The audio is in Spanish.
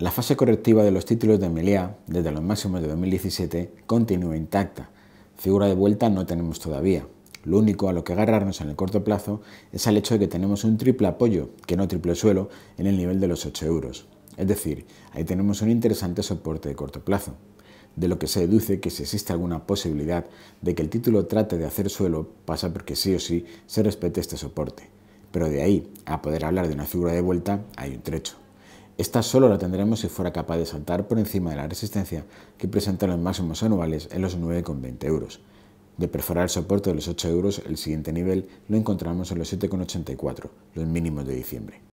La fase correctiva de los títulos de Emilia, desde los máximos de 2017, continúa intacta. Figura de vuelta no tenemos todavía. Lo único a lo que agarrarnos en el corto plazo es al hecho de que tenemos un triple apoyo, que no triple suelo, en el nivel de los 8 euros. Es decir, ahí tenemos un interesante soporte de corto plazo. De lo que se deduce que si existe alguna posibilidad de que el título trate de hacer suelo, pasa porque sí o sí se respete este soporte. Pero de ahí a poder hablar de una figura de vuelta hay un trecho. Esta solo la tendremos si fuera capaz de saltar por encima de la resistencia que presenta los máximos anuales en los 9,20 euros. De perforar el soporte de los 8 euros, el siguiente nivel lo encontramos en los 7,84, los mínimos de diciembre.